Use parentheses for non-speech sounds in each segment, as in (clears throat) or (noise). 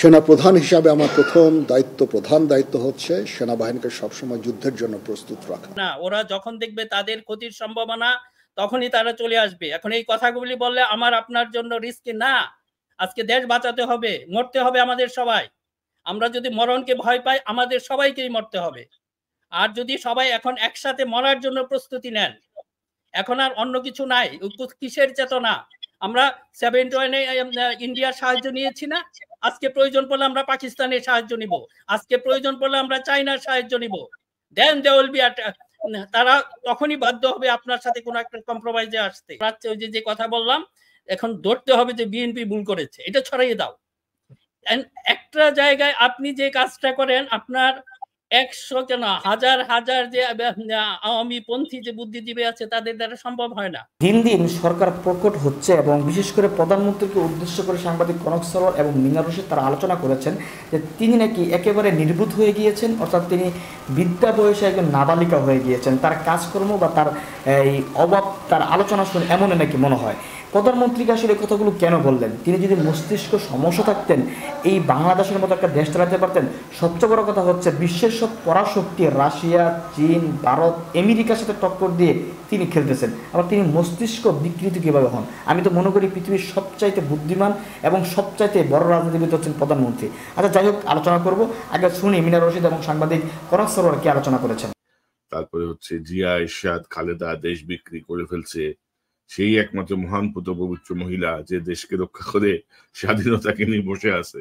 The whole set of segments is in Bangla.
সেনা প্রধান হিসাবে আমার প্রথম দায়িত্ব প্রধান দায়িত্ব হচ্ছে সেনাবাহিনীকে সবসময় যুদ্ধের জন্য প্রস্তুত রাখা না ওরা যখন দেখবে তাদের ক্ষতির সম্ভাবনা তখনই তারা চলে আসবে এখন এই কথাগুলি বললে আমার আপনার জন্য রিস্ক না আজকে দেশ বাঁচাতে হবে মরতে হবে আমাদের সবাই আমরা যদি মরণকে ভয় পাই আমাদের সবাইকেই মরতে হবে আর যদি সবাই এখন একসাথে মরার জন্য প্রস্তুতি নেন এখন আর অন্য কিছু নাই কিসের চেতনা আমরা সেভেন টোয়েনে ইন্ডিয়ার সাহায্য নিয়েছি না আজকে প্রয়োজন পড়লে আমরা পাকিস্তানের সাহায্য নিব আজকে প্রয়োজন পড়লে আমরা চাইনার সাহায্য নিব দেন দে উইল বি তারা তখনই বাধ্য হবে আপনার সাথে কোনো একটা কম্প্রোমাইজে আসতে ওই যে যে কথা বললাম এখন ধরতে হবে যে বিএনপি ভুল করেছে এটা ছড়াইয়ে দাও একটা জায়গায় আপনি যে কাজটা করেন আপনার একশো কেন হাজার হাজার যে আওয়ামী পন্থী যে বুদ্ধিজীবী আছে তাদের দ্বারা সম্ভব হয় না দিন দিন সরকার প্রকট হচ্ছে এবং বিশেষ করে প্রধানমন্ত্রীকে উদ্দেশ্য করে সাংবাদিক কনক সরোয়ার এবং মিনা তারা আলোচনা করেছেন যে তিনি নাকি একেবারে নির্বুধ হয়ে গিয়েছেন অর্থাৎ তিনি বিদ্যা বয়সে একজন নাবালিকা হয়ে গিয়েছেন তার কাজকর্ম বা তার এই অভাব তার আলোচনা শুনে এমনই নাকি মনে হয় প্রধানমন্ত্রীকে আসলে কথাগুলো কেন বললেন তিনি যদি মস্তিষ্ক সমস্যা থাকতেন এই বাংলাদেশের মতো একটা দেশ চালাতে পারতেন সবচেয়ে বড় কথা হচ্ছে বিশ্বের সব পরাশক্তি রাশিয়া চীন ভারত আমেরিকার সাথে টক্কর দিয়ে তিনি খেলতেছেন আবার তিনি মস্তিষ্ক বিকৃত কীভাবে হন আমি তো মনে করি পৃথিবীর সবচাইতে বুদ্ধিমান এবং সবচাইতে বড় রাজনীতিবিদ হচ্ছেন প্রধানমন্ত্রী আচ্ছা যাই হোক আলোচনা করব আগে শুনি মিনার রশিদ এবং সাংবাদিক করাক সরোয়ার কি আলোচনা করেছেন তারপরে হচ্ছে জিয়া ইশাদ খালেদা দেশ বিক্রি করে ফেলছে সেই একমাত্র মহান পুতপবিত্র মহিলা যে দেশকে রক্ষা করে স্বাধীনতাকে নিয়ে বসে আছে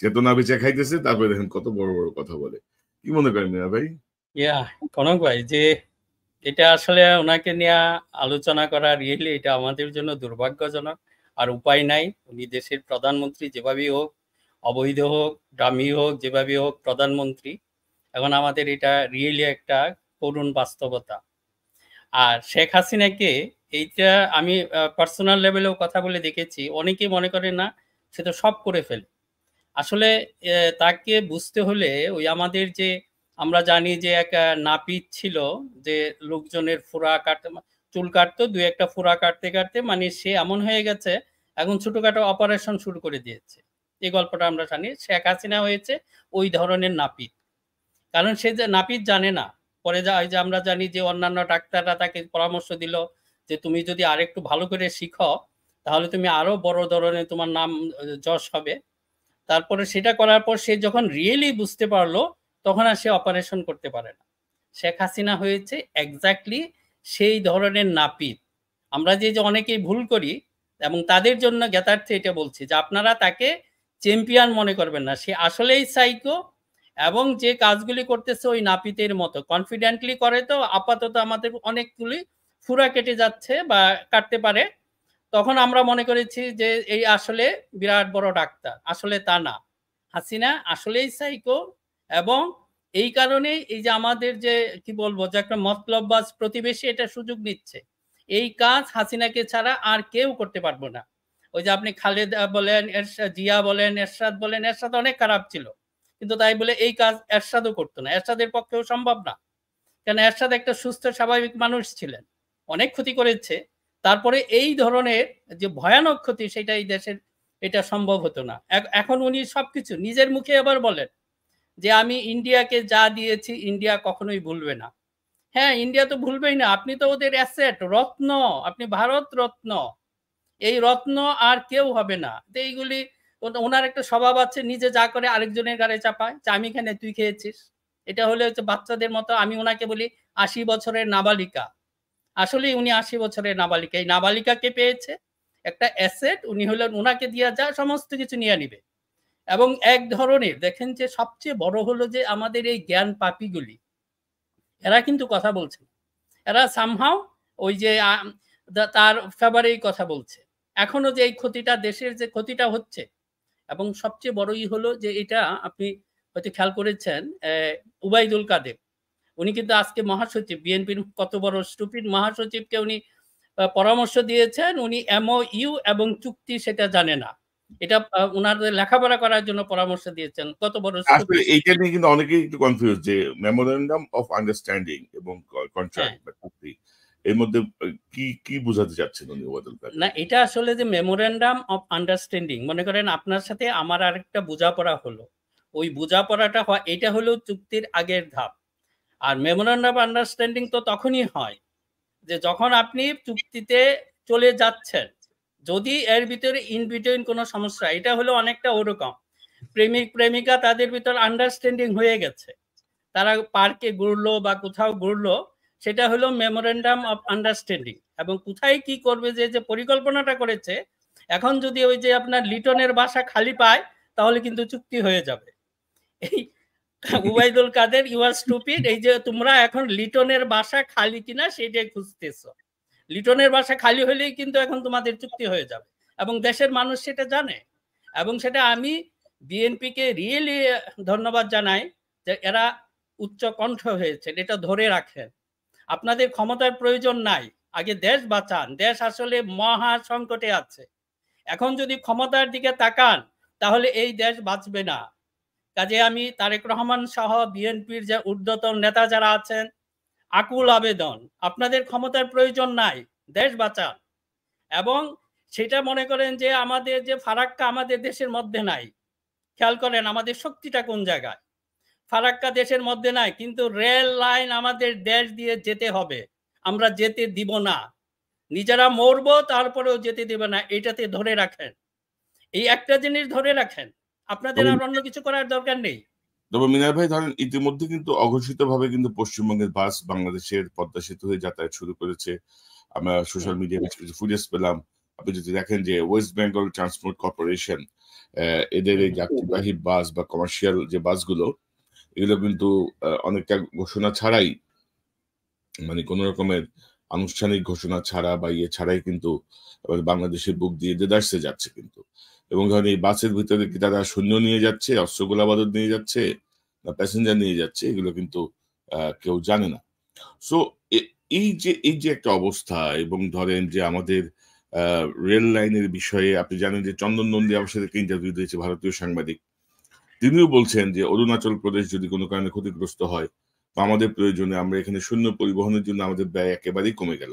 চেতনা বেচা খাইতেছে তারপরে দেখেন কত বড় বড় কথা বলে কি মনে করেন মিয়া ভাই ইয়া কনক ভাই যে এটা আসলে ওনাকে নিয়ে আলোচনা করা রিয়েলি এটা আমাদের জন্য দুর্ভাগ্যজনক আর উপায় নাই উনি দেশের প্রধানমন্ত্রী যেভাবেই হোক অবৈধ হোক দামি হোক যেভাবে হোক প্রধানমন্ত্রী এখন আমাদের এটা রিয়েলি একটা করুণ বাস্তবতা আর শেখ হাসিনাকে এইটা আমি পার্সোনাল লেভেলেও কথা বলে দেখেছি অনেকেই মনে করে না সে তো সব করে ফেলে আসলে তাকে বুঝতে হলে ওই আমাদের যে আমরা জানি যে এক নাপিত ছিল যে লোকজনের ফুরা কাটতে চুল কাটতো দু একটা ফুরা কাটতে কাটতে মানে সে এমন হয়ে গেছে এখন ছোটোখাটো অপারেশন শুরু করে দিয়েছে এই গল্পটা আমরা জানি শেখ হাসিনা হয়েছে ওই ধরনের নাপিত কারণ সে যে নাপিত জানে না পরে যা যে আমরা জানি যে অন্যান্য ডাক্তাররা তাকে পরামর্শ দিল যে তুমি যদি আরেকটু ভালো করে শিখো তাহলে তুমি আরো বড় ধরনের তোমার নাম যশ হবে তারপরে সেটা করার পর সে যখন রিয়েলি বুঝতে পারলো তখন আর সে অপারেশন করতে পারে না শেখ হাসিনা হয়েছে এক্স্যাক্টলি সেই ধরনের নাপিত আমরা যে যে অনেকেই ভুল করি এবং তাদের জন্য জ্ঞাতার্থে এটা বলছি যে আপনারা তাকে চ্যাম্পিয়ন মনে করবেন না সে আসলেই সাইকো এবং যে কাজগুলি করতেছে ওই নাপিতের মতো কনফিডেন্টলি করে তো আপাতত আমাদের অনেকগুলি ফুরা কেটে যাচ্ছে বা কাটতে পারে তখন আমরা মনে করেছি যে এই আসলে বিরাট বড় ডাক্তার আসলে তা না হাসিনা আসলেই সাইকো এবং এই কারণে এই যে আমাদের যে কি বলবো যে একটা মতলব মতলববাজ প্রতিবেশী এটা সুযোগ নিচ্ছে এই কাজ হাসিনাকে ছাড়া আর কেউ করতে পারবো না ওই যে আপনি খালেদ বলেন জিয়া বলেন এরশাদ বলেন এরশাদ অনেক খারাপ ছিল কিন্তু তাই বলে এই কাজ এরশাদও করতো না এরশাদের পক্ষেও সম্ভব না কেন এরশাদ একটা সুস্থ স্বাভাবিক মানুষ ছিলেন অনেক ক্ষতি করেছে তারপরে এই ধরনের যে ভয়ানক ক্ষতি সেটা এই দেশের এটা সম্ভব হতো না এখন উনি সবকিছু নিজের মুখে আবার বলেন যে আমি ইন্ডিয়াকে যা দিয়েছি ইন্ডিয়া কখনোই ভুলবে না হ্যাঁ ইন্ডিয়া তো ভুলবেই না আপনি তো ওদের অ্যাসেট রত্ন আপনি ভারত রত্ন এই রত্ন আর কেউ হবে না তো এইগুলি ওনার একটা স্বভাব আছে নিজে যা করে আরেকজনের গাড়ে চাপায় যে আমি এখানে তুই খেয়েছিস এটা হলে হচ্ছে বাচ্চাদের মতো আমি ওনাকে বলি আশি বছরের নাবালিকা আসলে উনি আশি বছরের নাবালিকা এই নাবালিকাকে পেয়েছে একটা অ্যাসেট উনি হলেন উনাকে দিয়া যা সমস্ত কিছু নিয়ে নিবে এবং এক ধরনের দেখেন যে সবচেয়ে বড় হলো যে আমাদের এই জ্ঞান পাপিগুলি এরা কিন্তু কথা বলছে এরা সামহাও ওই যে তার ফেভারেই কথা বলছে এখনো যে এই ক্ষতিটা দেশের যে ক্ষতিটা হচ্ছে এবং সবচেয়ে বড়ই হলো যে এটা আপনি হয়তো খেয়াল করেছেন উবাইদুল কাদের উনি কিন্তু আজকে মহাসচিব বিএনপির কত বড় স্টুপিড মহাসচিবকে উনি পরামর্শ দিয়েছেন উনি এমওইউ এবং চুক্তি সেটা জানে না এটা ওনাদের লেখাপড়া করার জন্য পরামর্শ দিয়েছেন কত বড় আসলে এইটা নিয়ে কিন্তু অনেকেই একটু কনফিউজ যে মেমোরেন্ডাম অফ আন্ডারস্ট্যান্ডিং এবং কন্ট্রাক্ট হ্যাঁ। এর মধ্যে কি কি বোঝাতে চাচ্ছেন উনি না এটা আসলে যে মেমোরেন্ডাম অফ আন্ডারস্ট্যান্ডিং মনে করেন আপনার সাথে আমার আরেকটা বোঝাপড়া হলো ওই বোঝাপড়াটা হয় এটা হলো চুক্তির আগের ধাপ আর অফ আন্ডারস্ট্যান্ডিং তো তখনই হয় যে যখন আপনি চুক্তিতে চলে যাচ্ছেন যদি এর ভিতরে ইন বিটুইন কোনো সমস্যা এটা হলো অনেকটা ওরকম প্রেমিক প্রেমিকা তাদের ভিতর আন্ডারস্ট্যান্ডিং হয়ে গেছে তারা পার্কে ঘুরলো বা কোথাও ঘুরলো সেটা হলো মেমোরেন্ডাম অফ আন্ডারস্ট্যান্ডিং এবং কোথায় কি করবে যে যে পরিকল্পনাটা করেছে এখন যদি ওই যে আপনার লিটনের বাসা খালি পায় তাহলে কিন্তু চুক্তি হয়ে যাবে এই (laughs) Obaidul Quader you are stupid এই যে তোমরা এখন লিটনের বাসা খালি কিনা সেটাই খুঁজতেছো লিটনের বাসা খালি হলেই কিন্তু এখন তোমাদের চুক্তি হয়ে যাবে এবং দেশের মানুষ সেটা জানে এবং সেটা আমি বিএনপিকে রিয়েলি ধন্যবাদ জানাই যে এরা উচ্চ কণ্ঠ হয়েছে এটা ধরে রাখেন আপনাদের ক্ষমতার প্রয়োজন নাই আগে দেশ বাঁচান দেশ আসলে মহা সংকটে আছে এখন যদি ক্ষমতার দিকে তাকান তাহলে এই দেশ বাঁচবে না কাজে আমি তারেক রহমান সহ বিএনপির যে ঊর্ধ্বতন নেতা যারা আছেন আকুল আবেদন আপনাদের ক্ষমতার প্রয়োজন নাই দেশ বাঁচান এবং সেটা মনে করেন যে আমাদের যে ফারাক্কা আমাদের দেশের মধ্যে নাই খেয়াল করেন আমাদের শক্তিটা কোন জায়গায় ফারাক্কা দেশের মধ্যে নাই কিন্তু রেল লাইন আমাদের দেশ দিয়ে যেতে হবে আমরা যেতে দিব না নিজেরা মরবো তারপরেও যেতে দেবে না এটাতে ধরে রাখেন এই একটা জিনিস ধরে রাখেন আপনাদের আর অন্য কিছু করার দরকার নেই তবে মিনার ভাই ধরেন ইতিমধ্যে কিন্তু অঘোষিত ভাবে কিন্তু পশ্চিমবঙ্গের বাস বাংলাদেশের পদ্মা সেতু হয়ে যাতায়াত শুরু করেছে আমরা সোশ্যাল মিডিয়া বেশ কিছু ফুটেজ পেলাম আপনি যদি দেখেন যে ওয়েস্ট বেঙ্গল ট্রান্সপোর্ট কর্পোরেশন এদের এই যাত্রীবাহী বাস বা কমার্শিয়াল যে বাসগুলো এগুলো কিন্তু অনেকটা ঘোষণা ছাড়াই মানে কোন রকমের আনুষ্ঠানিক ঘোষণা ছাড়া বা ইয়ে ছাড়াই কিন্তু বাংলাদেশের বুক দিয়ে দেদার্সে যাচ্ছে কিন্তু এবং ধরেন এই বাসের ভিতরে কি তারা সৈন্য নিয়ে যাচ্ছে অস্ত্রগোলাবাদক নিয়ে যাচ্ছে না প্যাসেঞ্জার নিয়ে যাচ্ছে এগুলো কিন্তু কেউ জানে না সো এই যে এই যে একটা অবস্থা এবং ধরেন যে আমাদের রেল লাইনের বিষয়ে আপনি জানেন যে চন্দন নন্দী আমার সাথে ইন্টারভিউ দিয়েছে ভারতীয় সাংবাদিক তিনিও বলছেন যে অরুণাচল প্রদেশ যদি কোনো কারণে ক্ষতিগ্রস্ত হয় বা আমাদের প্রয়োজনে আমরা এখানে শূন্য পরিবহনের জন্য আমাদের ব্যয় একেবারেই কমে গেল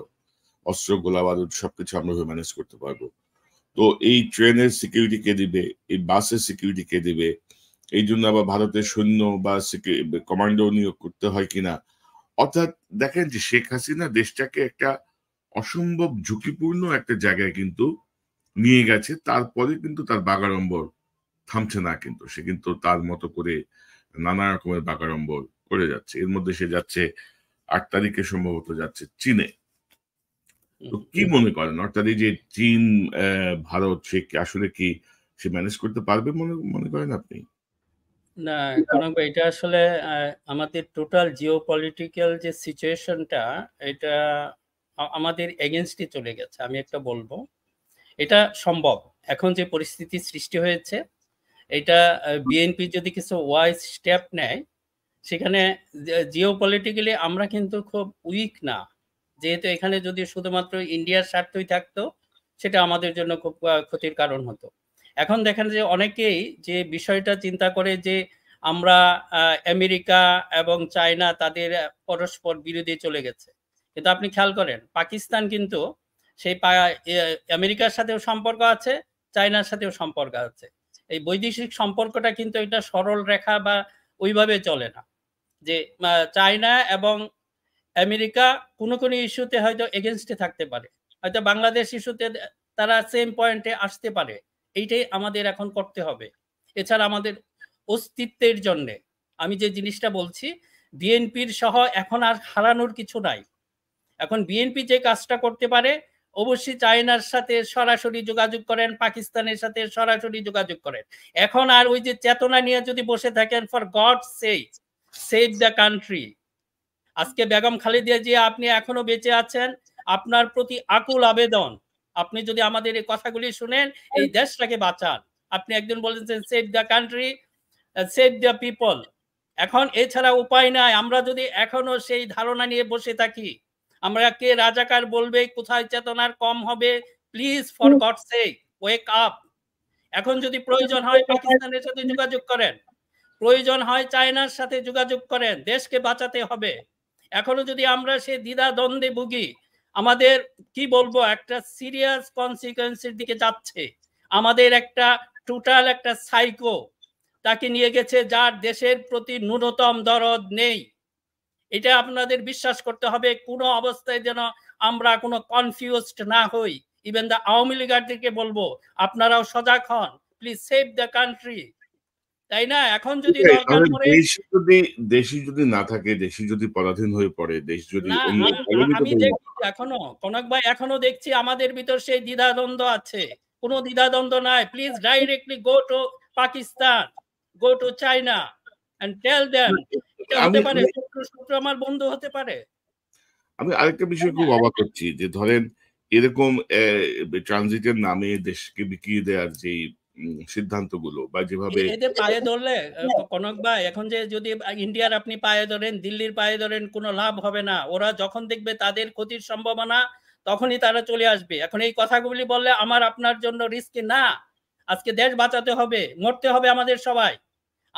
অস্ত্র গোলাবাদ সবকিছু আমরা ম্যানেজ করতে পারবো তো এই ট্রেনের সিকিউরিটি কে দিবে এই বাসের সিকিউরিটি কে দিবে এই জন্য আবার ভারতের সৈন্য বা কমান্ডো নিয়োগ করতে হয় কিনা অর্থাৎ দেখেন যে শেখ হাসিনা দেশটাকে একটা অসম্ভব ঝুঁকিপূর্ণ একটা জায়গায় কিন্তু নিয়ে গেছে তারপরে কিন্তু তার বাগাড়ম্বর থামছে না কিন্তু সে কিন্তু তার মতো করে নানা রকমের বাগাড়ম্বর করে যাচ্ছে এর মধ্যে সে যাচ্ছে আট তারিখে সম্ভবত যাচ্ছে চীনে তো কি মনে করেন অর্থাৎ এই যে চীন ভারত সে আসলে কি সে ম্যানেজ করতে পারবে মনে মনে করেন আপনি না কনক এটা আসলে আমাদের টোটাল জিও পলিটিক্যাল যে সিচুয়েশনটা এটা আমাদের এগেনস্টে চলে গেছে আমি একটা বলবো এটা সম্ভব এখন যে পরিস্থিতি সৃষ্টি হয়েছে এটা বিএনপি যদি কিছু ওয়াইজ স্টেপ নেয় সেখানে জিও পলিটিক্যালি আমরা কিন্তু খুব উইক না যেহেতু এখানে যদি শুধুমাত্র ইন্ডিয়ার স্বার্থই থাকতো সেটা আমাদের জন্য খুব ক্ষতির কারণ হতো এখন দেখেন যে অনেকেই যে বিষয়টা চিন্তা করে যে আমরা আমেরিকা এবং চায়না তাদের পরস্পর বিরোধী চলে গেছে কিন্তু আপনি খেয়াল করেন পাকিস্তান কিন্তু সেই আমেরিকার সাথেও সম্পর্ক আছে চায়নার সাথেও সম্পর্ক আছে এই বৈদেশিক সম্পর্কটা কিন্তু এটা সরল রেখা বা ওইভাবে চলে না যে চায়না এবং আমেরিকা কোন কোন ইস্যুতে হয়তো এগেনস্টে থাকতে পারে হয়তো বাংলাদেশ ইস্যুতে তারা সেম পয়েন্টে আসতে পারে এইটাই আমাদের এখন করতে হবে এছাড়া আমাদের অস্তিত্বের জন্যে আমি যে জিনিসটা বলছি বিএনপির সহ এখন আর হারানোর কিছু নাই এখন বিএনপি যে কাজটা করতে পারে অবশ্যই চায়নার সাথে সরাসরি যোগাযোগ করেন পাকিস্তানের সাথে সরাসরি যোগাযোগ করেন এখন আর ওই যে চেতনা নিয়ে যদি বসে থাকেন for God save save the country আজকে বেগম খালেদিয়া যে আপনি এখনো বেঁচে আছেন আপনার প্রতি আকুল আবেদন আপনি যদি আমাদের এই কথাগুলি শুনেন এই দেশটাকে বাঁচান আপনি একজন বলেছেন save the country save the people এখন এছাড়া উপায় নাই আমরা যদি এখনো সেই ধারণা নিয়ে বসে থাকি আমরা কে রাজাকার বলবে কোথায় চেতনার কম হবে please for God sake wake up এখন যদি প্রয়োজন হয় পাকিস্তানের সাথে যোগাযোগ করেন প্রয়োজন হয় চায়নার সাথে যোগাযোগ করেন দেশকে বাঁচাতে হবে এখনো যদি আমরা সে দ্বিধা দ্বন্দ্বে ভুগি আমাদের কি বলবো একটা সিরিয়াস কনসিকুয়েন্সের দিকে যাচ্ছে আমাদের একটা টোটাল একটা সাইকো তাকে নিয়ে গেছে যার দেশের প্রতি ন্যূনতম দরদ নেই এটা আপনাদের বিশ্বাস করতে হবে কোনো অবস্থায় যেন আমরা কোনো কনফিউজড না হই ইভেন দ্য আওয়ামী লীগারদেরকে বলবো আপনারাও সজাগ হন প্লিজ সেভ দ্য কান্ট্রি তাই না এখন যদি যদি দেশি যদি না থাকে দেশি যদি পরাধীন হয়ে পড়ে দেশ যদি আমি দেখছি এখনো কনক ভাই এখনো দেখছি আমাদের ভিতর সেই দ্বিধাদ্বন্দ্ব আছে কোন দ্বিধাদ্বন্দ্ব নাই please directly go to Pakistan go to China and tell them হতে পারে শত্রু আমার বন্ধু হতে পারে আমি আরেকটা বিষয় খুব অবাক করছি যে ধরেন এরকম ট্রানজিটের নামে দেশকে বিকিয়ে দেওয়ার যে সিদ্ধান্তগুলো বা যেভাবে পায়ে ধরলে (laughs) কনক ভাই এখন যে যদি ইন্ডিয়ার আপনি পায়ে ধরেন দিল্লির পায়ে ধরেন কোনো লাভ হবে না ওরা যখন দেখবে তাদের ক্ষতির সম্ভাবনা তখনই তারা চলে আসবে এখন এই কথাগুলি বললে আমার আপনার জন্য রিস্ক না আজকে দেশ বাঁচাতে হবে মরতে হবে আমাদের সবাই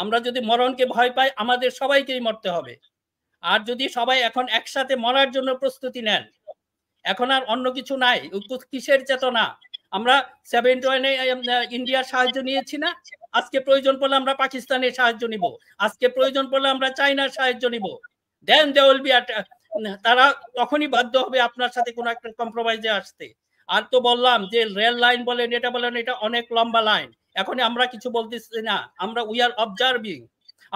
আমরা যদি মরণকে ভয় পাই আমাদের সবাইকেই মরতে হবে আর যদি সবাই এখন একসাথে মরার জন্য প্রস্তুতি নেন এখন আর অন্য কিছু নাই কিসের চেতনা আমরা সেভেন ওয়ানে ইন্ডিয়ার সাহায্য নিয়েছি না আজকে প্রয়োজন পড়লে আমরা পাকিস্তানের সাহায্য নিব আজকে প্রয়োজন পড়লে আমরা চায়নার সাহায্য নিব দেন দে উইল বি তারা তখনই বাধ্য হবে আপনার সাথে কোনো একটা কম্প্রোমাইজে আসতে আর তো বললাম যে রেল লাইন বলেন এটা বলেন এটা অনেক লম্বা লাইন এখন আমরা কিছু বলতেছি না আমরা উই আর অবজার্ভিং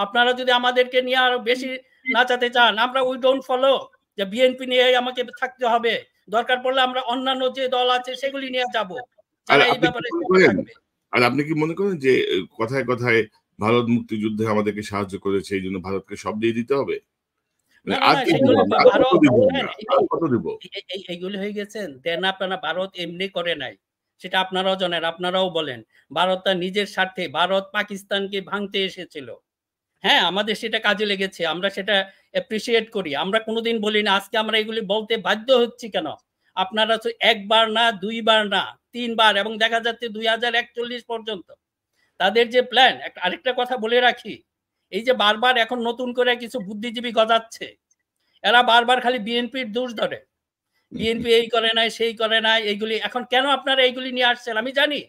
আপনারা যদি আমাদেরকে নিয়ে আরো বেশি নাচাতে চান আমরা উই ডোন্ট ফলো যে বিএনপি নিয়ে আমাকে থাকতে হবে দরকার পড়লে আমরা অন্যান্য যে দল আছে সেগুলি নিয়ে যাব আর আপনি কি মনে করেন যে কথায় কথায় ভারত মুক্তিযুদ্ধে আমাদেরকে সাহায্য করেছে এই জন্য ভারতকে সব দিয়ে দিতে হবে এইগুলি হ্যাঁ, হয়ে গেছেন দেনা পেনা ভারত এমনি করে নাই সেটা আপনারাও জানেন আপনারাও বলেন ভারত তার নিজের স্বার্থে ভারত পাকিস্তানকে ভাঙতে এসেছিল হ্যাঁ আমাদের সেটা কাজে লেগেছে আমরা সেটা অ্যাপ্রিসিয়েট করি আমরা কোনোদিন বলি না আজকে আমরা এগুলি বলতে বাধ্য হচ্ছি কেন আপনারা তো একবার না দুইবার না তিনবার এবং দেখা যাচ্ছে দুই হাজার একচল্লিশ পর্যন্ত তাদের যে প্ল্যান আরেকটা কথা বলে রাখি এই যে বারবার এখন নতুন করে কিছু বুদ্ধিজীবী গজাচ্ছে এরা বারবার খালি বিএনপির দোষ ধরে বিএনপি এই করে নাই সেই করে নাই এইগুলি এখন কেন আপনারা এইগুলি নিয়ে আসছেন আমি জানি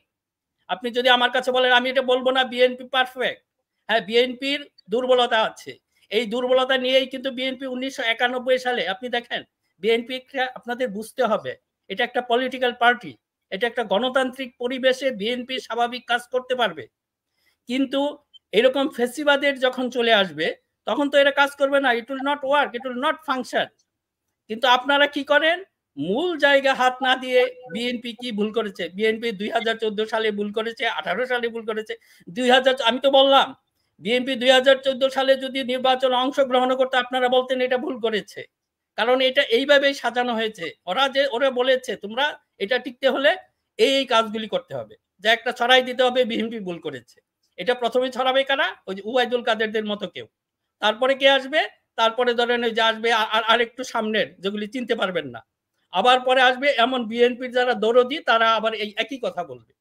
আপনি যদি আমার কাছে বলেন আমি এটা বলবো না বিএনপি পারফেক্ট হ্যাঁ বিএনপির দুর্বলতা আছে এই দুর্বলতা নিয়েই কিন্তু বিএনপি উনিশশো সালে আপনি দেখেন বিএনপি আপনাদের বুঝতে হবে এটা একটা পলিটিক্যাল পার্টি এটা একটা গণতান্ত্রিক পরিবেশে বিএনপি স্বাভাবিক কাজ করতে পারবে কিন্তু এরকম ফেসিবাদের যখন চলে আসবে তখন তো এরা কাজ করবে না it will not work it will not function কিন্তু আপনারা কি করেন মূল জায়গা হাত না দিয়ে বিএনপি কি ভুল করেছে বিএনপি দুই সালে ভুল করেছে আঠারো সালে ভুল করেছে দুই আমি তো বললাম বিএনপি দুই সালে যদি নির্বাচন অংশগ্রহণ করতে আপনারা বলতেন এটা ভুল করেছে কারণ এটা এইভাবেই সাজানো হয়েছে ওরা যে ওরা বলেছে তোমরা এটা টিকতে হলে এই এই কাজগুলি করতে হবে যা একটা ছড়াই দিতে হবে বিএনপি ভুল করেছে এটা প্রথমে ছড়াবে কারা ওই যে উবায়দুল কাদেরদের মতো কেউ তারপরে কে আসবে তারপরে ধরেন ওই যে আসবে আর একটু সামনের যেগুলি চিনতে পারবেন না আবার পরে আসবে এমন বিএনপির যারা দরদি তারা আবার এই একই কথা বলবে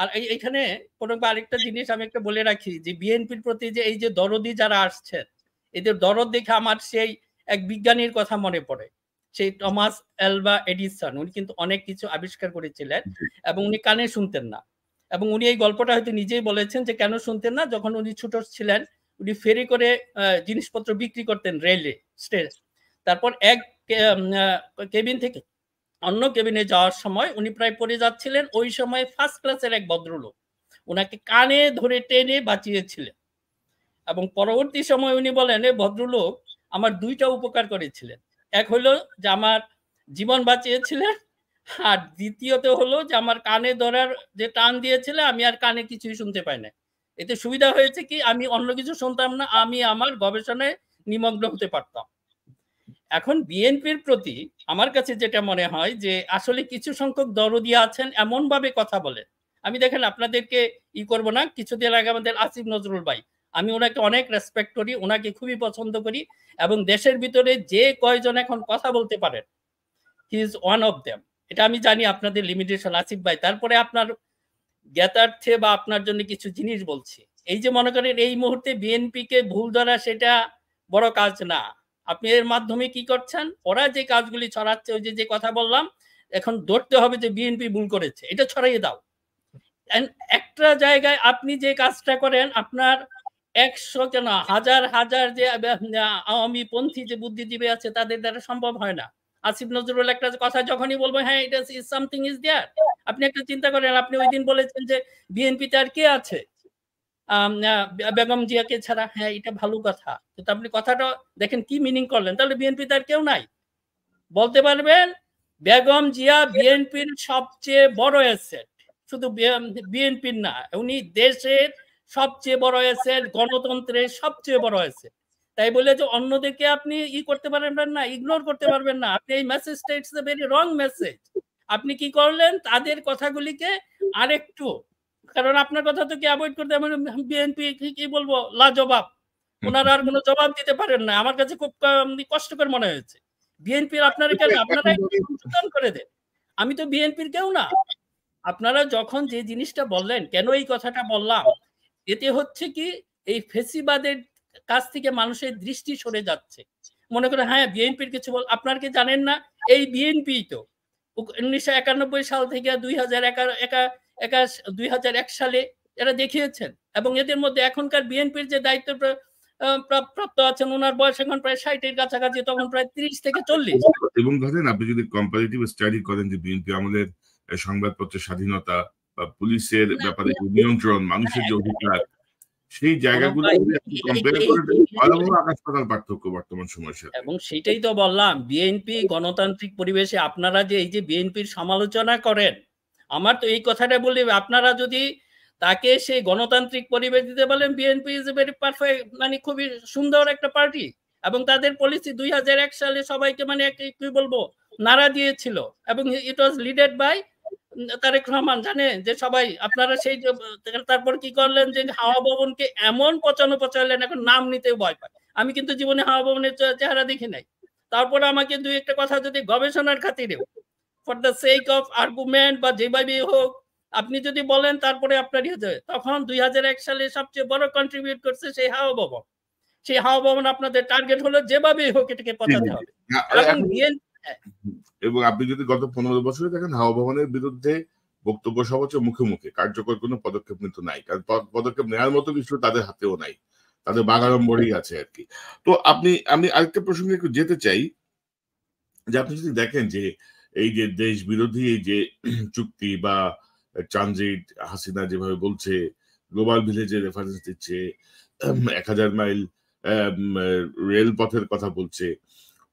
আর এইখানে কোনো আরেকটা হ্যাঁ। জিনিস আমি একটা বলে রাখি যে বিএনপির প্রতি যে এই যে দরদি যারা আসছেন এদের দরদ দেখে আমার সেই এক বিজ্ঞানীর কথা মনে পড়ে সেই টমাস এলবা এডিসন উনি কিন্তু অনেক কিছু আবিষ্কার করেছিলেন এবং উনি কানে শুনতেন না এবং উনি এই গল্পটা হয়তো নিজেই বলেছেন যে কেন শুনতেন না যখন উনি ছোট ছিলেন উনি ফেরি করে জিনিসপত্র বিক্রি করতেন রেলে স্টেজ তারপর এক কেবিন থেকে অন্য কেবিনে যাওয়ার সময় উনি প্রায় পড়ে যাচ্ছিলেন ওই সময় ফার্স্ট ক্লাসের এক ভদ্রলোক ওনাকে কানে ধরে টেনে বাঁচিয়েছিলেন এবং পরবর্তী সময় উনি বলেন এই ভদ্রলোক আমার দুইটা উপকার করেছিলেন এক হলো যে আমার জীবন বাঁচিয়েছিলেন আর দ্বিতীয়ত হলো যে আমার কানে ধরার যে টান দিয়েছিল আমি আর কানে কিছুই শুনতে পাই না এতে সুবিধা হয়েছে কি আমি অন্য কিছু শুনতাম না আমি আমার গবেষণায় নিমগ্ন হতে পারতাম এখন বিএনপির প্রতি আমার কাছে যেটা মনে হয় যে আসলে কিছু সংখ্যক দরদিয়া আছেন এমনভাবে কথা বলেন আমি দেখেন আপনাদেরকে ই করব না কিছুদিন আগে আমাদের আসিফ নজরুল ভাই আমি ওনাকে অনেক রেসপেক্ট করি ওনাকে খুবই পছন্দ করি এবং দেশের ভিতরে যে কয়জন এখন কথা বলতে পারেন he is one of them এটা আমি জানি আপনাদের লিমিটেশন আসিফ ভাই তারপরে আপনার জ্ঞাতার্থে বা আপনার জন্য কিছু জিনিস বলছি এই যে মনে করেন এই মুহূর্তে বিএনপিকে ভুল ধরা সেটা বড় কাজ না আপনি এর মাধ্যমে কি করছেন ওরা যে কাজগুলি ছড়াচ্ছে ওই যে কথা বললাম এখন ধরতে হবে যে বিএনপি ভুল করেছে এটা ছড়াইয়ে দাও একটা জায়গায় আপনি যে কাজটা করেন আপনার একশো কেন হাজার হাজার যে আওয়ামী পন্থী যে বুদ্ধিজীবী আছে তাদের দ্বারা সম্ভব হয় না আসিফ নজরুল একটা কথা যখনই বলবো হ্যাঁ এটা ইজ সামথিং ইজ দেয়ার আপনি একটা চিন্তা করেন আপনি ওই দিন বলেছেন যে বিএনপিতে আর কে আছে বেগম জিয়াকে ছাড়া হ্যাঁ এটা ভালো কথা কিন্তু আপনি কথাটা দেখেন কি মিনিং করলেন তাহলে বিএনপি তার কেউ নাই বলতে পারবেন বেগম জিয়া বিএনপির সবচেয়ে বড় অ্যাসেট শুধু বিএনপির না উনি দেশের সবচেয়ে বড় অ্যাসেট গণতন্ত্রের সবচেয়ে বড় অ্যাসেট তাই বলে যে অন্যদেরকে আপনি ই করতে পারবেন না ইগনোর করতে পারবেন না আপনি এই মেসেজটা it's a very wrong message আপনি কি করলেন তাদের কথাগুলিকে আরেকটু কারণ আপনার কথা তো কি অ্যাভয়েড করতে আমি বিএনপি কি বলবো লাজবাব ওনারা আর কোনো জবাব দিতে পারেন না আমার কাছে খুব কষ্টকর মনে হয়েছে বিএনপির আপনারা কেন আপনারা সংশোধন করে দেন আমি তো বিএনপির কেউ না আপনারা যখন যে জিনিসটা বললেন কেন এই কথাটা বললাম এতে হচ্ছে কি এই ফেসিবাদের কাছ থেকে মানুষের দৃষ্টি সরে যাচ্ছে মনে করে হ্যাঁ বিএনপির কিছু বল আপনার কি জানেন না এই বিএনপি তো উনিশশো একানব্বই সাল থেকে দুই হাজার একা একাশ দুই সালে এরা দেখিয়েছেন এবং এদের মধ্যে এখনকার বিএনপির যে দায়িত্ব প্রাপ্ত আছেন ওনার বয়স এখন প্রায় ষাটের কাছাকাছি তখন প্রায় তিরিশ থেকে চল্লিশ এবং ধরেন আপনি যদি কম্পারেটিভ স্টাডি করেন যে বিএনপি আমাদের সংবাদপত্রের স্বাধীনতা বা পুলিশের ব্যাপারে নিয়ন্ত্রণ মানুষের যে অধিকার সেই জায়গাগুলো পার্থক্য বর্তমান সমস্যা এবং সেটাই তো বললাম বিএনপি গণতান্ত্রিক পরিবেশে আপনারা যে এই যে বিএনপির সমালোচনা করেন আমার তো এই কথাটা বলি আপনারা যদি তাকে সেই গণতান্ত্রিক পরিবেশ দিতে বলেন BNP is a very perfect মানে খুবই সুন্দর একটা পার্টি এবং তাদের পলিসি দুই সালে সবাইকে মানে কি বলবো নাড়া দিয়েছিল এবং it was leaded by Tarique Rahman জানে যে সবাই আপনারা সেই তারপর কি করলেন যে হাওয়া ভবনকে এমন পচানো পচালেন এখন নাম নিতেও ভয় পায় আমি কিন্তু জীবনে হাওয়া ভবনের চেহারা দেখি নাই তারপর আমাকে দুই একটা কথা যদি গবেষণার খাতিরেও for the sake of argument বা যেভাবেই হোক আপনি যদি বলেন তারপরে আপনার ইয়ে যাবে তখন দুই হাজার এক সালে সবচেয়ে বড় কন্ট্রিবিউট করছে সেই হাওয়া ভবন সেই হাওয়া ভবন আপনাদের টার্গেট হলো যেভাবেই হোক এটাকে পচাতে হবে হ্যাঁ, হ্যাঁ। এবং আপনি যদি গত পনেরো বছরে দেখেন হাওয়া ভবনের বিরুদ্ধে বক্তব্য সর্বোচ্চ মুখে মুখে কার্যকর কোনো পদক্ষেপ কিন্তু নাই কারণ পদক্ষেপ নেওয়ার মতো কিছু তাদের হাতেও নাই তাদের বাগাড়ম্বরই আছে আর কি তো আপনি আমি আরেকটা প্রসঙ্গে একটু যেতে চাই যে আপনি যদি দেখেন যে আহ এই যে দেশ বিরোধী এই যে (clears throat) চুক্তি বা ট্রানজিট হাসিনা যেভাবে বলছে গ্লোবাল ভিলেজে রেফারেন্স দিচ্ছে এক হাজার মাইল রেলপথের কথা বলছে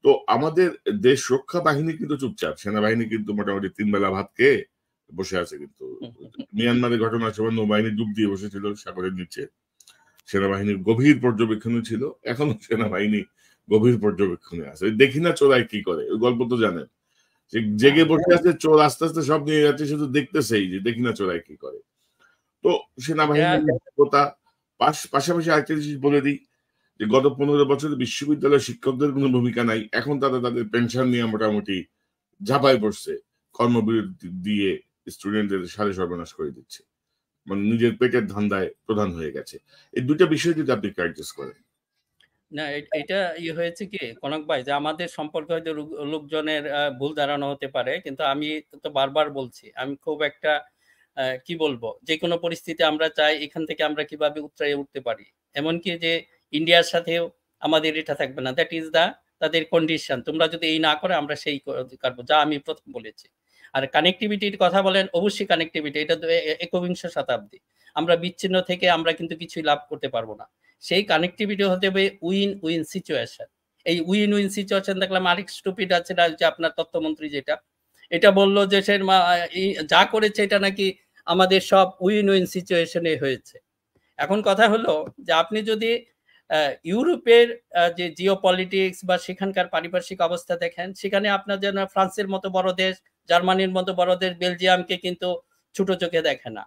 তো আমাদের দেশ রক্ষা বাহিনী কিন্তু চুপচাপ সেনাবাহিনী কিন্তু মোটামুটি তিন বেলা ভাত খেয়ে বসে আছে কিন্তু (laughs) মিয়ানমারের ঘটনার সময় নৌবাহিনী ডুব দিয়ে বসেছিল সাগরের নিচে সেনাবাহিনীর গভীর পর্যবেক্ষণে ছিল এখনো সেনাবাহিনী গভীর পর্যবেক্ষণে আছে দেখি না চোরাই কি করে ওই গল্প তো জানেন জেগে হ্যাঁ, বসে হ্যাঁ। আছে চোর আস্তে আস্তে সব নিয়ে যাচ্ছে শুধু দেখতেছেই যে দেখি না চোরাই কি করে তো সেনাবাহিনীর হ্যাঁ। পাশাপাশি আরেকটা জিনিস বলে দিই যে গত পনেরো বছরে বিশ্ববিদ্যালয়ের শিক্ষকদের কোনো ভূমিকা নাই এখন তারা তাদের পেনশন নিয়ে মোটামুটি ঝাঁপায় পড়ছে কর্মবিরতি দিয়ে স্টুডেন্টদের সাড়ে সর্বনাশ করে দিচ্ছে মানে নিজের পেটের ধান্দায় প্রধান হয়ে গেছে এই দুটা বিষয় যদি আপনি প্র্যাকটিস করেন না এটা ইয়ে হয়েছে কি কনক ভাই যে আমাদের সম্পর্কে হয়তো লোকজনের ভুল ধারণা হতে পারে কিন্তু আমি তো বারবার বলছি আমি খুব একটা কি বলবো যে কোনো পরিস্থিতি আমরা চাই এখান থেকে আমরা কিভাবে উত্তরায় উঠতে পারি এমনকি যে ইন্ডিয়ার সাথেও আমাদের এটা থাকবে না দ্যাট ইজ দ্য তাদের কন্ডিশন তোমরা যদি এই না করে আমরা সেই কারবো যা আমি প্রথম বলেছি আর কানেক্টিভিটির কথা বলেন অবশ্যই কানেক্টিভিটি এটা তো একবিংশ শতাব্দী আমরা বিচ্ছিন্ন থেকে আমরা কিন্তু কিছুই লাভ করতে পারবো না সেই কানেক্টিভিটি হতে হবে উইন উইন সিচুয়েশন এই উইন উইন সিচুয়েশন দেখলাম আরেক স্টুপিড আছে যে আপনার তথ্যমন্ত্রী যেটা এটা বললো যে সে যা করেছে এটা নাকি আমাদের সব উইন উইন সিচুয়েশনে হয়েছে এখন কথা হলো যে আপনি যদি ইউরোপের যে জিও পলিটিক্স বা সেখানকার পারিপার্শ্বিক অবস্থা দেখেন সেখানে আপনার যেন ফ্রান্সের মতো বড় দেশ জার্মানির মতো বড় দেশ বেলজিয়ামকে কিন্তু ছোট চোখে দেখে না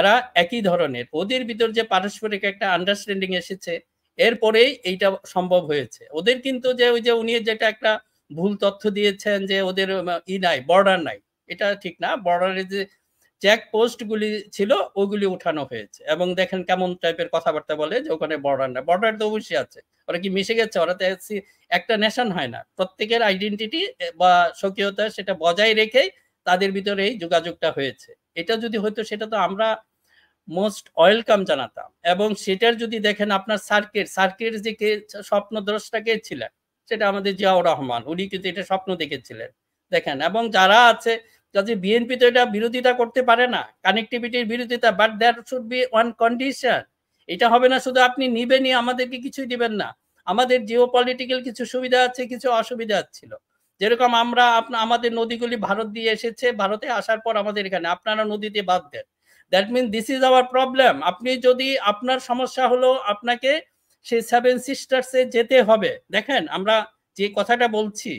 এরা একই ধরনের ওদের ভিতর যে পারস্পরিক একটা আন্ডারস্ট্যান্ডিং এসেছে এরপরেই এইটা সম্ভব হয়েছে ওদের কিন্তু যে ওই যে উনি যেটা একটা ভুল তথ্য দিয়েছেন যে ওদের ই নাই বর্ডার নাই এটা ঠিক না বর্ডারে যে চেক পোস্ট গুলি ছিল ওগুলি উঠানো হয়েছে এবং দেখেন কেমন টাইপের কথাবার্তা বলে যে ওখানে বর্ডার না বর্ডার তো অবশ্যই আছে ওরা কি মিশে গেছে ওরা তো একটা নেশন হয় না প্রত্যেকের আইডেন্টিটি বা সক্রিয়তা সেটা বজায় রেখেই তাদের ভিতরে এই যোগাযোগটা হয়েছে এটা যদি হয়তো সেটা তো আমরা মোস্ট ওয়েলকাম জানাতাম এবং সেটার যদি দেখেন আপনার সার্কেট সার্কেট যে কে স্বপ্ন দ্রষ্টা কে ছিলেন সেটা আমাদের জিয়াউর রহমান উনি কিন্তু এটা স্বপ্ন দেখেছিলেন দেখেন এবং যারা আছে যাতে বিএনপি তো এটা বিরোধিতা করতে পারে না কানেক্টিভিটির বিরোধিতা but that should be one condition এটা হবে না শুধু আপনি নিবেনই আমাদেরকে কিছুই দিবেন না আমাদের জিও পলিটিক্যাল কিছু সুবিধা আছে কিছু অসুবিধা ছিল যেরকম আমরা আমাদের নদীগুলি ভারত দিয়ে এসেছে ভারতে আসার পর আমাদের এখানে আপনারা নদীতে বাদ দেন that mean this is our problem আপনি যদি আপনার সমস্যা হলো আপনাকে সেই সেভেন সিস্টার্সে যেতে হবে দেখেন আমরা যে কথাটা বলছি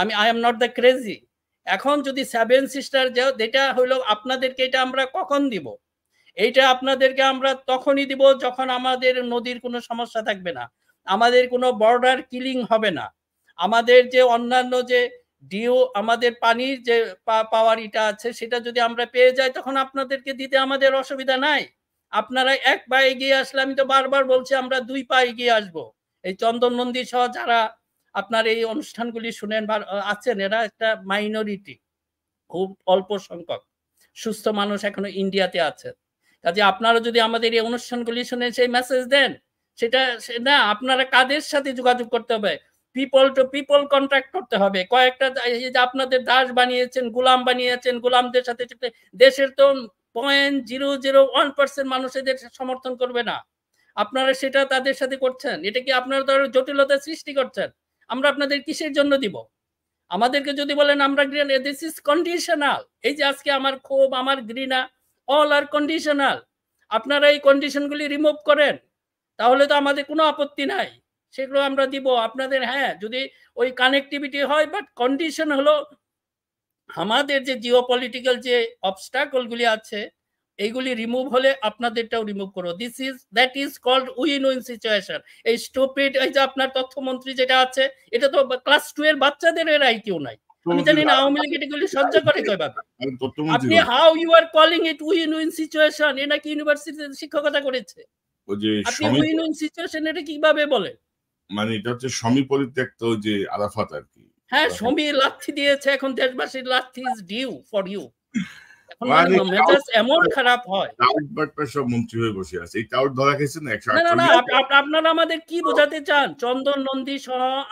আমি I am not the crazy এখন যদি সেভেন সিস্টার যাও যেটা হলো আপনাদেরকে এটা আমরা কখন দিব এইটা আপনাদেরকে আমরা তখনই দিব যখন আমাদের নদীর কোনো সমস্যা থাকবে না আমাদের কোনো বর্ডার কিলিং হবে না আমাদের যে অন্যান্য যে ডিও আমাদের পানির যে পাওয়ার ইটা আছে সেটা যদি আমরা পেয়ে যাই তখন আপনাদেরকে দিতে আমাদের অসুবিধা নাই আপনারা এক পা এগিয়ে আসলে আমি তো বারবার বলছি আমরা দুই পা এগিয়ে আসব এই চন্দন নন্দী সহ যারা আপনার এই অনুষ্ঠানগুলি শুনেন বা আছেন এরা একটা মাইনরিটি খুব অল্প সংখ্যক সুস্থ মানুষ এখনো ইন্ডিয়াতে আছেন কাজে আপনারা যদি আমাদের এই অনুষ্ঠানগুলি শুনে সেই মেসেজ দেন সেটা না আপনারা কাদের সাথে যোগাযোগ করতে হবে পিপল টু পিপল কন্ট্রাক্ট করতে হবে কয়েকটা আপনাদের দাস বানিয়েছেন গুলাম বানিয়েছেন গুলামদের সাথে দেশের তো point zero zero one percent মানুষ এদের সমর্থন করবে না আপনারা সেটা তাদের সাথে করছেন এটা কি আপনারা ধরো জটিলতা সৃষ্টি করছেন আমরা আপনাদের কিসের জন্য দিব আমাদেরকে যদি বলেন আমরা গ্রিন দিস ইজ কন্ডিশনাল এই যে আজকে আমার ক্ষোভ আমার ঘৃণা অল আর কন্ডিশনাল আপনারা এই কন্ডিশনগুলি রিমুভ করেন তাহলে তো আমাদের কোনো আপত্তি নাই সেগুলো আমরা দিব আপনাদের হ্যাঁ যদি ওই কানেকটিভিটি হয় বাট কন্ডিশন হলো আমাদের যে জিও পলিটিক্যাল যে অবস্টাকলগুলি আছে এইগুলি রিমুভ হলে আপনাদেরটাও রিমুভ করো this is that is called win win situation এই স্টুপিড এই যে আপনার তথ্যমন্ত্রী যেটা আছে এটা তো ক্লাস টু এর বাচ্চাদের এর কিউ নাই আমি জানি না আওয়ামী লীগ এটাগুলি সহ্য করে আচ্ছা, আপনি how you are calling it win win situation এ নাকি ইউনিভার্সিটিতে শিক্ষকতা করেছে আপনি উইন উইন সিচুয়েশন এটা কিভাবে বলেন মানে এটা হচ্ছে সমী পরিত্যক্ত যে আরাফাত আর কি হ্যাঁ সমী লাথি দিয়েছে এখন দেশবাসীর লাথি is due for you Chandan সহ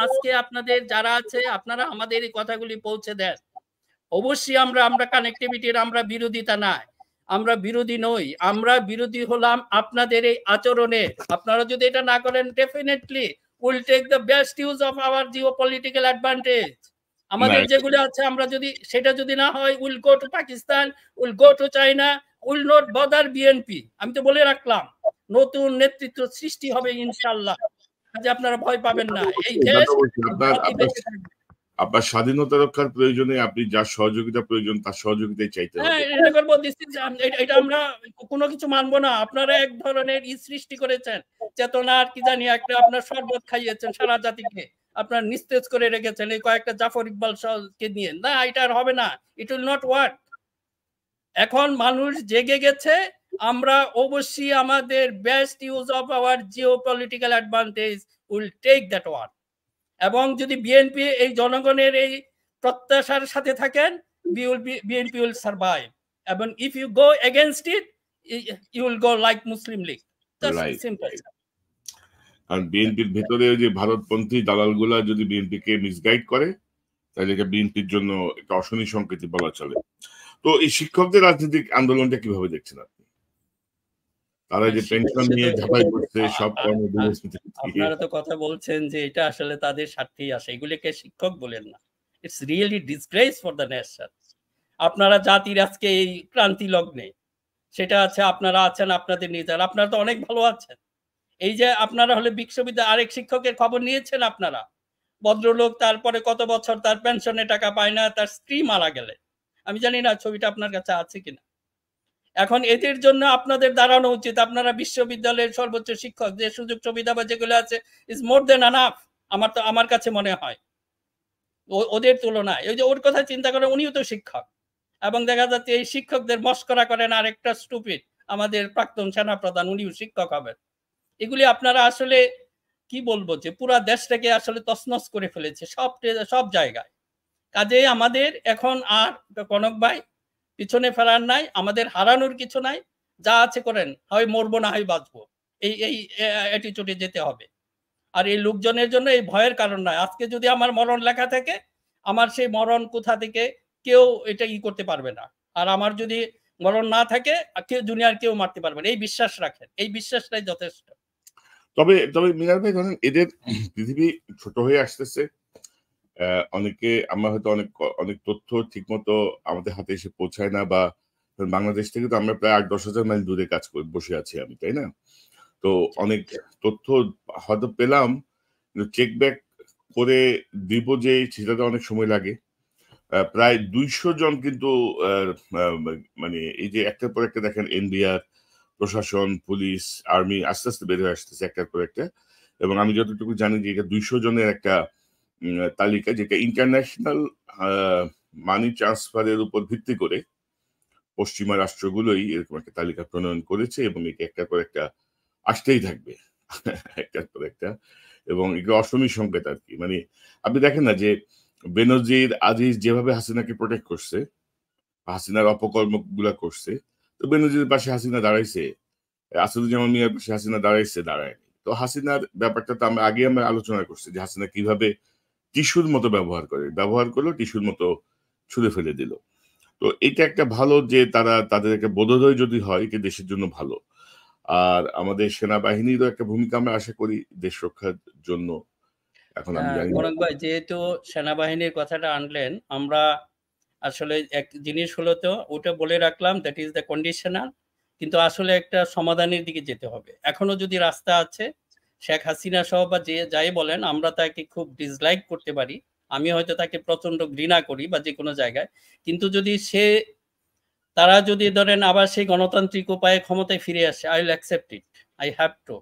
আজকে আপনাদের যারা আছে আপনারা আমাদের এই কথাগুলি পৌঁছে দেন অবশ্যই আমরা আমরা কানেক্টিভিটির আমরা বিরোধিতা নাই আমরা বিরোধী নই আমরা বিরোধী হলাম আপনাদের এই আচরণে আপনারা যদি এটা না করেন definitely will take the best use of our geopolitical advantage আমাদের যেগুলো আছে আমরা যদি সেটা যদি না হয় will go to Pakistan will go to China will not bother BNP আমি তো বলে রাখলাম নতুন নেতৃত্ব সৃষ্টি হবে ইনশাল্লাহ কাজে আপনারা ভয় পাবেন না এই দেশ আপনার স্বাধীনতা রক্ষার প্রয়োজনে আপনি যার সহযোগিতা প্রয়োজন তার সহযোগিতাই চাইতে হ্যাঁ, এটা আমরা কোনো কিছু মানবো না আপনারা এক ধরনের ই সৃষ্টি করেছেন চেতনা আর কি জানি একটা আপনার শরবত খাইয়েছেন সারা জাতিকে আপনার নিস্তেজ করে রেখেছেন এই কয়েকটা জাফর ইকবাল কে নিয়ে না এটা আর হবে না ইট উইল নট ওয়ার্ক এখন মানুষ জেগে গেছে আমরা অবশ্যই আমাদের best use of our geopolitical advantage will take that work এবং যদি বিএনপি এই জনগণের এই প্রত্যাশার সাথে থাকেন বিএনপি উইল সার্ভাইভ এবং if you go against it you will go like Muslim League কারণ বিএনপির ভেতরে যে ভারতপন্থী যদি বিএনপিকে মিসগাইড করে তাহলে এটা বিএনপির জন্য একটা অশনি সংকেত বলা চলে তো এই শিক্ষকদের রাজনৈতিক আন্দোলনটা কিভাবে দেখছেন আপনি তারা যে পেনশন নিয়ে করছে সব আপনারা তো কথা বলছেন যে এটা আসলে তাদের স্বার্থেই আসে এগুলিকে শিক্ষক বলেন না it's really disgrace for the nation আপনারা জাতির আজকে এই ক্রান্তি লগ্নে সেটা আছে আপনারা আছেন আপনাদের নিজের আপনারা তো অনেক ভালো আছেন এই যে আপনারা হলে বিশ্ববিদ্যালয় আরেক শিক্ষকের খবর নিয়েছেন আপনারা ভদ্রলোক তারপরে কত বছর তার পেনশনে টাকা পায় না তার স্ত্রী মারা গেলেন আমি জানি না ছবিটা আপনার কাছে আছে কিনা এখন এদের জন্য আপনাদের দাঁড়ানো উচিত আপনারা বিশ্ববিদ্যালয়ের সর্বোচ্চ শিক্ষক যে সুযোগ সুবিধা বা যেগুলো আছে ইজ মোর দেন আনাফ আমার তো আমার কাছে মনে হয় ওদের তুলনায় ওই যে ওর কথা চিন্তা করে উনিও তো শিক্ষক এবং দেখা যাচ্ছে এই শিক্ষকদের মস্করা করেন আরেকটা স্টুপিট আমাদের প্রাক্তন সেনা প্রধান উনিও শিক্ষক হবেন এগুলি আপনারা আসলে কি বলবো যে পুরা দেশটাকে আসলে তসনস করে ফেলেছে সব সব জায়গায় কাজে আমাদের এখন আর কনক ভাই পিছনে ফেরার নাই আমাদের হারানোর কিছু নাই যা আছে করেন হয় মরবো না হয় বাঁচবো এই এই অ্যাটিচিউডে যেতে হবে আর এই লোকজনের জন্য এই ভয়ের কারণ নয় আজকে যদি আমার মরণ লেখা থাকে আমার সেই মরণ কোথা থেকে কেউ এটা ই করতে পারবে না আর আমার যদি মরণ না থাকে কেউ জুনিয়ার কেউ মারতে পারবে না এই বিশ্বাস রাখেন এই বিশ্বাসটাই যথেষ্ট তবে তবে মিনার ভাই ধরেন এদের পৃথিবী ছোট হয়ে আসতেছে অনেকে আমরা হয়তো অনেক অনেক তথ্য ঠিকমতো আমাদের হাতে এসে পৌঁছায় না বা বাংলাদেশ থেকে তো আমরা প্রায় আট দশ হাজার মাইল দূরে কাজ করে বসে আছি আমি তাই না তো আচ্ছা, অনেক আচ্ছা। তথ্য হয়তো পেলাম চেক ব্যাক করে দিব যে সেটাতে অনেক সময় লাগে প্রায় দুইশো জন কিন্তু মানে এই যে একটার পর একটা দেখেন এনবিআর প্রশাসন পুলিশ আর্মি আস্তে আস্তে বের হয়ে আসতেছে একটার পর একটা এবং আমি যতটুকু জানি যে এটা দুইশো জনের একটা তালিকা যেটা ইন্টারন্যাশনাল মানি ট্রান্সফারের উপর ভিত্তি করে পশ্চিমা রাষ্ট্রগুলোই এরকম একটা তালিকা প্রণয়ন করেছে এবং এটা একটা পর একটা আসতেই থাকবে একটার পর একটা এবং এটা অষ্টমী সংকেত আর কি মানে আপনি দেখেন না যে বেনজির আজিজ যেভাবে হাসিনাকে প্রোটেক্ট করছে হাসিনার অপকর্মগুলা করছে তো বেনজির পাশে হাসিনা দাঁড়াইছে আসাদুজ্জামান মিয়ার পাশে হাসিনা দাঁড়াইছে দাঁড়ায়নি তো হাসিনার ব্যাপারটা তো আমরা আগে আমরা আলোচনা করছি যে হাসিনা কিভাবে টিস্যুর মতো ব্যবহার করে ব্যবহার করলো টিস্যুর মতো ছুঁড়ে ফেলে দিল তো এটা একটা ভালো যে তারা তাদের একটা বোধোদয় যদি হয় এটা দেশের জন্য ভালো আর আমাদের সেনাবাহিনীরও একটা ভূমিকা আমরা আশা করি দেশ রক্ষার জন্য এখন আমি ভাই যেহেতু সেনাবাহিনীর কথাটা আনলেন আমরা আসলে এক জিনিস হলো তো ওটা বলে রাখলাম দ্যাট ইজ দ্য কন্ডিশনার কিন্তু আসলে একটা সমাধানের দিকে যেতে হবে এখনো যদি রাস্তা আছে শেখ হাসিনা সহ বা যে যাই বলেন আমরা তাকে খুব ডিসলাইক করতে পারি আমি হয়তো তাকে প্রচন্ড ঘৃণা করি বা যে কোনো জায়গায় কিন্তু যদি সে তারা যদি ধরেন আবার সেই গণতান্ত্রিক উপায়ে ক্ষমতায় ফিরে আসে I will accept it I have to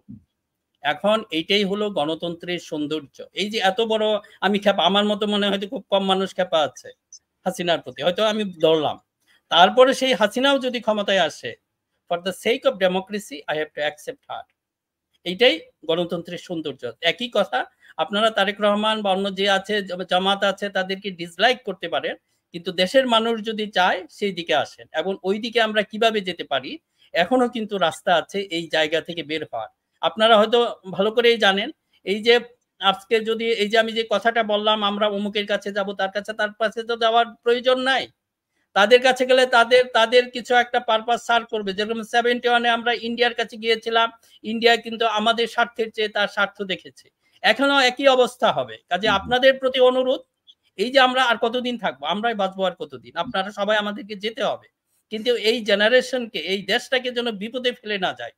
এখন এইটাই হলো গণতন্ত্রের সৌন্দর্য এই যে এত বড় আমি খ্যাপা আমার মতো মনে হয়তো খুব কম মানুষ খ্যাপা আছে হাসিনার প্রতি হয়তো আমি ধরলাম তারপরে সেই হাসিনাও যদি ক্ষমতায় আসে for the sake of democracy I have to accept her এইটাই গণতন্ত্রের সৌন্দর্য একই কথা আপনারা তারেক রহমান বা অন্য যে আছে জামাত আছে তাদেরকে ডিসলাইক করতে পারেন কিন্তু দেশের মানুষ যদি চায় সেই দিকে আসেন এবং ওই দিকে আমরা কিভাবে যেতে পারি এখনো কিন্তু রাস্তা আছে এই জায়গা থেকে বের হওয়ার আপনারা হয়তো ভালো করেই জানেন এই যে আজকে যদি এই যে আমি যে কথাটা বললাম আমরা অমুকের কাছে যাব তার কাছে তার কাছে তো যাওয়ার প্রয়োজন নাই তাদের কাছে গেলে তাদের তাদের কিছু একটা পারপাস সার করবে যেরকম সেভেন্টি ওয়ানে আমরা ইন্ডিয়ার কাছে গিয়েছিলাম ইন্ডিয়া কিন্তু আমাদের স্বার্থের চেয়ে তার স্বার্থ দেখেছে এখনো একই অবস্থা হবে কাজে আপনাদের প্রতি অনুরোধ এই যে আমরা আর কতদিন থাকবো আমরাই বাঁচবো আর কতদিন আপনারা সবাই আমাদেরকে যেতে হবে কিন্তু এই জেনারেশনকে এই দেশটাকে যেন বিপদে ফেলে না যায়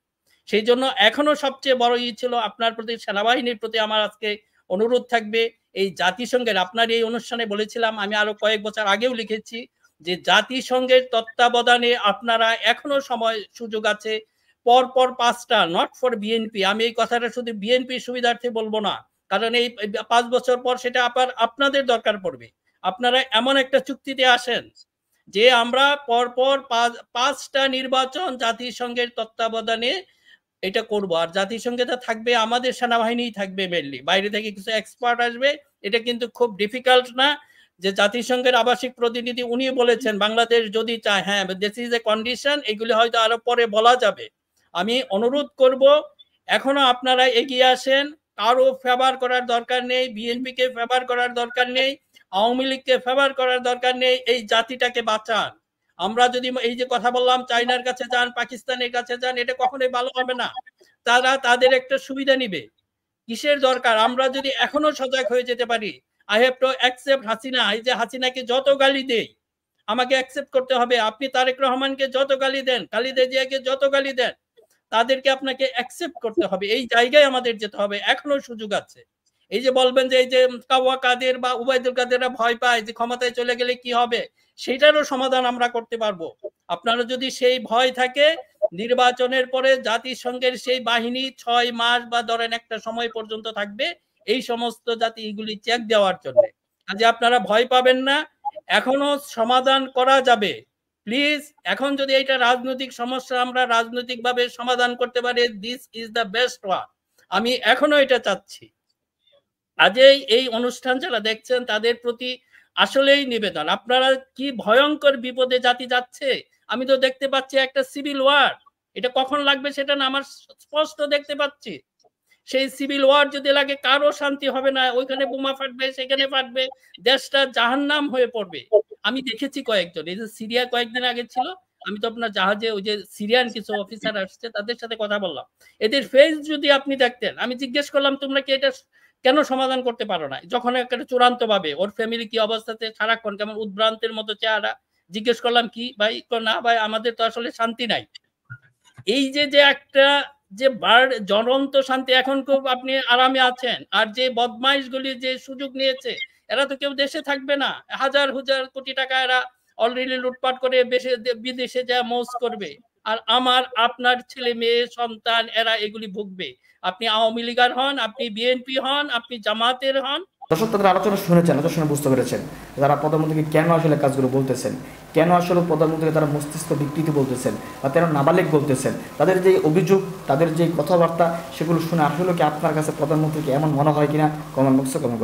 সেই জন্য এখনো সবচেয়ে বড় ই ছিল আপনার প্রতি সেনাবাহিনীর প্রতি আমার আজকে অনুরোধ থাকবে এই জাতিসংঘের আপনার এই অনুষ্ঠানে বলেছিলাম আমি আরো কয়েক বছর আগেও লিখেছি যে জাতিসংঘের তত্ত্বাবধানে আপনারা এখনো সময় সুযোগ আছে পরপর পাঁচটা নট ফর বিএনপি আমি এই কথাটা শুধু বিএনপি সুবিধার্থে বলবো না কারণ এই পাঁচ বছর পর সেটা আবার আপনাদের দরকার পড়বে আপনারা এমন একটা চুক্তিতে আসেন যে আমরা পরপর পাঁচটা নির্বাচন জাতিসংঘের তত্ত্বাবধানে এটা করব আর জাতিসংঘে তো থাকবে আমাদের সেনাবাহিনী থাকবে মেনলি বাইরে থেকে কিছু এক্সপার্ট আসবে এটা কিন্তু খুব ডিফিকাল্ট না যে জাতিসংঘের আবাসিক প্রতিনিধি উনি বলেছেন বাংলাদেশ যদি চায় হ্যাঁ দিস ইজ এ কন্ডিশন এগুলি হয়তো আরো পরে বলা যাবে আমি অনুরোধ করব এখনো আপনারা এগিয়ে আসেন কারো ফেভার করার দরকার নেই বিএনপিকে ফেভার করার দরকার নেই আওয়ামী লীগকে ফেভার করার দরকার নেই এই জাতিটাকে বাঁচান আমরা যদি এই যে কথা বললাম চাইনার কাছে যান পাকিস্তানের কাছে যান এটা কখনোই ভালো হবে না তারা তাদের একটা সুবিধা নিবে কিসের দরকার আমরা যদি এখনো সজাগ হয়ে যেতে পারি I have to accept Hasina এই যে হাসিনাকে যত গালি দেই আমাকে অ্যাকসেপ্ট করতে হবে আপনি তারেক রহমানকে যত গালি দেন কালিদে জিয়াকে যত গালি দেন তাদেরকে আপনাকে অ্যাকসেপ্ট করতে হবে এই জায়গায় আমাদের যেতে হবে এখনো সুযোগ আছে এই যে বলবেন যে এই যে কাওয়া কাদের বা উবায়দুল কাদেররা ভয় পায় যে ক্ষমতায় চলে গেলে কি হবে সেটারও সমাধান আমরা করতে পারবো আপনারা যদি সেই ভয় থাকে নির্বাচনের পরে জাতিসংঘের সেই বাহিনী ছয় মাস বা ধরেন একটা সময় পর্যন্ত থাকবে এই সমস্ত জাতিগুলি চেক দেওয়ার জন্য কাজে আপনারা ভয় পাবেন না এখনো সমাধান করা যাবে প্লিজ এখন যদি এটা রাজনৈতিক সমস্যা আমরা রাজনৈতিকভাবে সমাধান করতে পারি this is the best one আমি এখনো এটা চাচ্ছি আজই এই অনুষ্ঠান যারা দেখছেন তাদের প্রতি আসলেই নিবেদন আপনারা কি ভয়ঙ্কর বিপদে জাতি যাচ্ছে আমি তো দেখতে পাচ্ছি একটা সিভিল ওয়ার এটা কখন লাগবে সেটা না আমার স্পষ্ট দেখতে পাচ্ছি সেই সিভিল ওয়ার যদি লাগে কারো শান্তি হবে না ওইখানে বোমা ফাটবে সেখানে ফাটবে দেশটা জাহান্নাম হয়ে পড়বে আমি দেখেছি কয়েকজন এই যে সিরিয়া কয়েকদিন আগে ছিল আমি তো আপনার জাহাজে ওই যে সিরিয়ান কিছু অফিসার আসছে তাদের সাথে কথা বললাম এদের ফেস যদি আপনি দেখতেন আমি জিজ্ঞেস করলাম তোমরা কি এটা কেন সমাধান করতে পারো না যখন একটা চূড়ান্ত ভাবে ওর ফ্যামিলি কি অবস্থাতে সারাক্ষণ কেমন উদ্ভ্রান্তের মতো চেহারা জিজ্ঞেস করলাম কি ভাই না ভাই আমাদের তো আসলে শান্তি নাই এই যে যে একটা যে বার জনন্ত শান্তি এখন খুব আপনি আরামে আছেন আর যে বদমাইশগুলি যে সুযোগ নিয়েছে এরা তো কেউ দেশে থাকবে না হাজার হাজার কোটি টাকা এরা অলরেডি লুটপাট করে বিদেশে যা মৌজ করবে আর আমার আপনার ছেলে মেয়ে সন্তান এরা এগুলি ভুগবে আপনি আওয়ামী লীগার হন আপনি বিএনপি হন আপনি জামাতের হন দর্শক তাদের আলোচনা শুনেছেন আলোচনা বুঝতে পেরেছেন যারা প্রধানমন্ত্রীকে কেন আসলে কাজগুলো বলতেছেন কেন আসলে প্রধানমন্ত্রীকে তারা মস্তিষ্ক বিকৃতি বলতেছেন বা তারা নাবালিক বলতেছেন তাদের যে অভিযোগ তাদের যে কথাবার্তা সেগুলো শুনে আসলে কি আপনার কাছে প্রধানমন্ত্রীকে এমন মনে হয় কিনা কমেন্ট বক্সে কমেন্ট